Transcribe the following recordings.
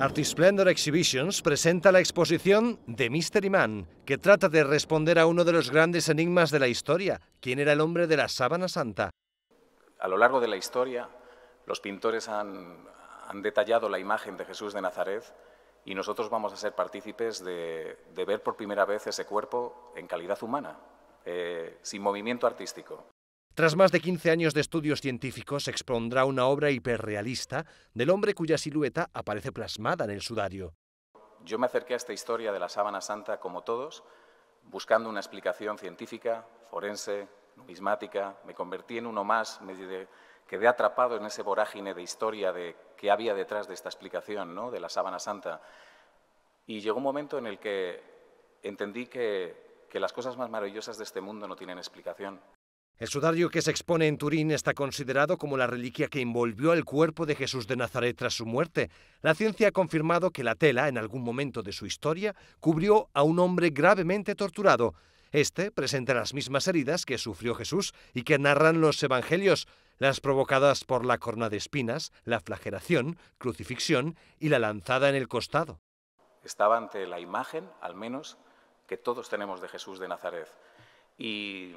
Artisplendor Exhibitions presenta la exposición de Mystery Man, que trata de responder a uno de los grandes enigmas de la historia, quién era el hombre de la sábana santa. A lo largo de la historia, los pintores han, detallado la imagen de Jesús de Nazaret y nosotros vamos a ser partícipes de, ver por primera vez ese cuerpo en calidad humana, eh, sin movimiento artístico. Tras más de 15 años de estudios científicos, expondrá una obra hiperrealista del hombre cuya silueta aparece plasmada en el sudario. Yo me acerqué a esta historia de la sábana santa como todos, buscando una explicación científica, forense, numismática. Me convertí en uno más, me quedé atrapado en ese vorágine de historia de qué había detrás de esta explicación ¿no? de la sábana santa. Y llegó un momento en el que entendí que las cosas más maravillosas de este mundo no tienen explicación. El sudario que se expone en Turín está considerado como la reliquia que envolvió el cuerpo de Jesús de Nazaret tras su muerte. La ciencia ha confirmado que la tela, en algún momento de su historia, cubrió a un hombre gravemente torturado. Este presenta las mismas heridas que sufrió Jesús y que narran los evangelios, las provocadas por la corona de espinas, la flagelación, crucifixión y la lanzada en el costado. Estaba ante la imagen, al menos, que todos tenemos de Jesús de Nazaret. Y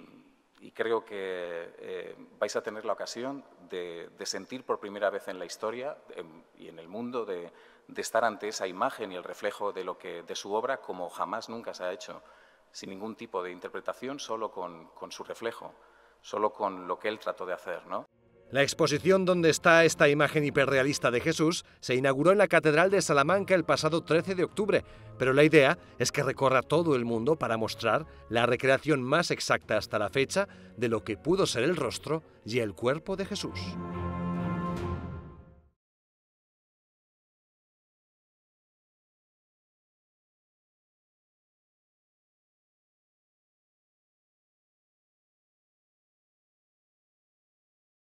y creo que eh, vais a tener la ocasión de, sentir por primera vez en la historia em, y en el mundo de, estar ante esa imagen y el reflejo de, lo que, de su obra como jamás nunca se ha hecho, sin ningún tipo de interpretación, solo con, con su reflejo, solo con lo que él trató de hacer. ¿no? La exposición donde está esta imagen hiperrealista de Jesús se inauguró en la Catedral de Salamanca el pasado 13 de octubre, pero la idea es que recorra todo el mundo para mostrar la recreación más exacta hasta la fecha de lo que pudo ser el rostro y el cuerpo de Jesús.